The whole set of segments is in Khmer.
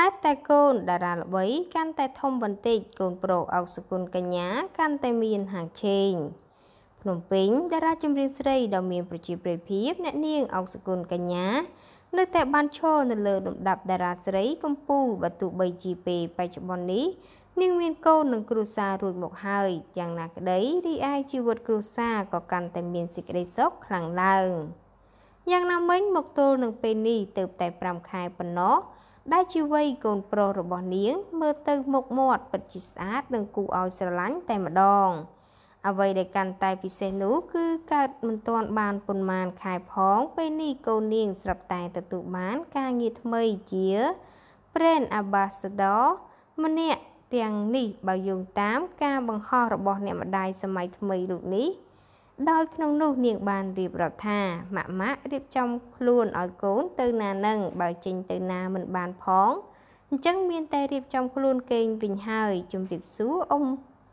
ហេតុតែកូនតារាល្បីកាន់តែធំបន្តិចកូនប្រុសអុកសុគន្ធកញ្ញា កាន់តែមានហាងឆេងភ្នំពេញតារាចម្រៀងស្រីដ៏មានប្រជាប្រិយភាពអ្នកនាងអុកសុគន្ធកញ្ញានៅតែបានឈរនៅលើលំដាប់តារាស្រីកំពូលបើទោះបីជាពេលបច្ចុប្បន្ននេះនាងមានកូននិងគ្រួសាររួចមកហើយយ៉ាងណាក្តីរីឯជីវិតគ្រួសារក៏កាន់តែមានសេចក្តីសុខខ្លាំងឡើងយ៉ាងណាមិញមកទល់នឹងពេលនេះទៅតែ5ខែប៉ុណ្ណោះដែលជាវ័យកូនប្រុសរបស់នាងមើលទៅមុខមាត់ពិតជាស្អាតនិងគួរឲ្យស្រឡាញ់តែម្ដងអ្វីដែលកាន់តែពិសេសនោះគឺកើតមិនទាន់បានប៉ុន្មានខែផងពេលនេះកូននាងស្រាប់តែទទួលបានការងារថ្មីជា Brand Ambassador ម្នាក់ទាំងនេះបើយោងតាមការបង្ហោះរបស់អ្នកម្ដាយសម័យថ្មីរូបនេះដោយក្នុងនោះនាងបានរៀបរាប់ថាម៉ាក់ម៉ាក់រៀបចំខ្លួនឲ្យកូនទៅណានឹងបើចេញទៅណាមិនបានផងអញ្ចឹង មាន តែរៀបចំខ្លួនគេងវិញហើយជំរាបសួរអ៊ំ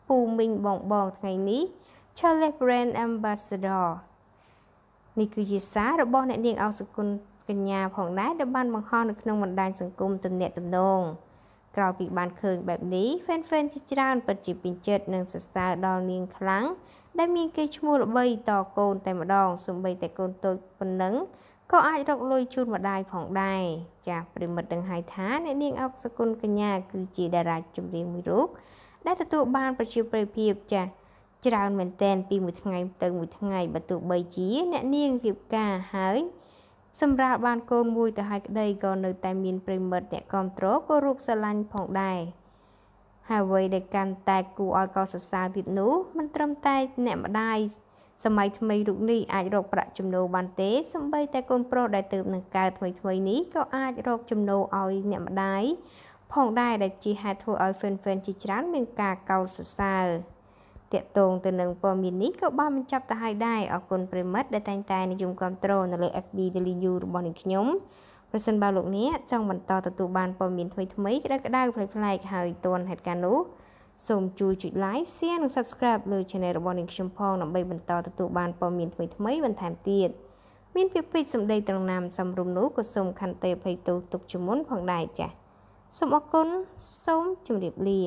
ពូមីងបងបងថ្ងៃនេះ Charles Brand Ambassador នេះគឺជាសាររបស់អ្នកនាងអសុគុណកញ្ញាផងដែរដែលបានបង្ហោះនៅក្នុងបណ្ដាញសង្គមទំនាក់ទំនង។ក្រោយពីបានឃើញបែបនេះ Fanfan ជាច្រើនពិតជាពេញចិត្តនិងសរសើរដល់នាងខ្លាំងដែលមានគេឈ្មោះល្បីតកូនតែម្ដងសម្បីតែកូនតូចប៉ុណ្ណឹងក៏អាចរកលុយជូនម្ដាយផងដែរចាស់ប្រិមិត្តនឹងហៅថាអ្នកនាងអុកសគុណកញ្ញាគឺជាតារាចម្រៀងមួយរូបដែលទទួលបានប្រជាប្រិយភាពចាស់ច្រើនមែនតែនពីមួយថ្ងៃទៅមួយថ្ងៃបើទោះបីជាអ្នកនាងរៀបការហើយសម្រាប់បានកូនមួយទៅហើយក្តីក៏នៅតែមានប្រិមិត្តអ្នកគ្រប់គ្រងក៏រូបស្រឡាញ់ផងដែរហើយអ្វីដែលកាន់តែគួរឲ្យកោតសរសើរទៀតនោះមិនត្រឹមតែអ្នកម្ដាយសម័យថ្មីរូបនេះអាចរកប្រាក់ចំណូលបានទេសម្បីតែកូនប្រុសដែលទើបនឹងកើតថ្មីថ្មីនេះក៏អាចរកចំណូលឲ្យអ្នកម្ដាយផងដែរដែលជាហេតុធ្វើឲ្យ fan fan ជាច្រើន មានការកោតសរសើរតកតងទៅនឹងព័ត៌មាននេះក៏បានបញ្ចប់ទៅហើយដែរអរគុណប្រិមិត្តដែលតែងតែនិយមគ្រប់គ្រងនៅលើ FB Daily News របស់នាងខ្ញុំប្រសិនបើលោកអ្នកចង់បន្តទទួលបានព័ត៌មានថ្មីៗក្តៅក្តៅប្លែកប្លែកហើយទាន់ហេតុការណ៍នោះសូមជួយចុច like share និង subscribe លើ channel របស់នាងខ្ញុំផងដើម្បីបន្តទទួលបានព័ត៌មានថ្មីៗបន្ថែមទៀតមានភាពពេចសម្ដីត្រង់ណាមសំរុំនោះក៏សូមខន្តីអភ័យទោសទុកជាមុនផងដែរចា៎សូមអរគុណសូមជម្រាបលា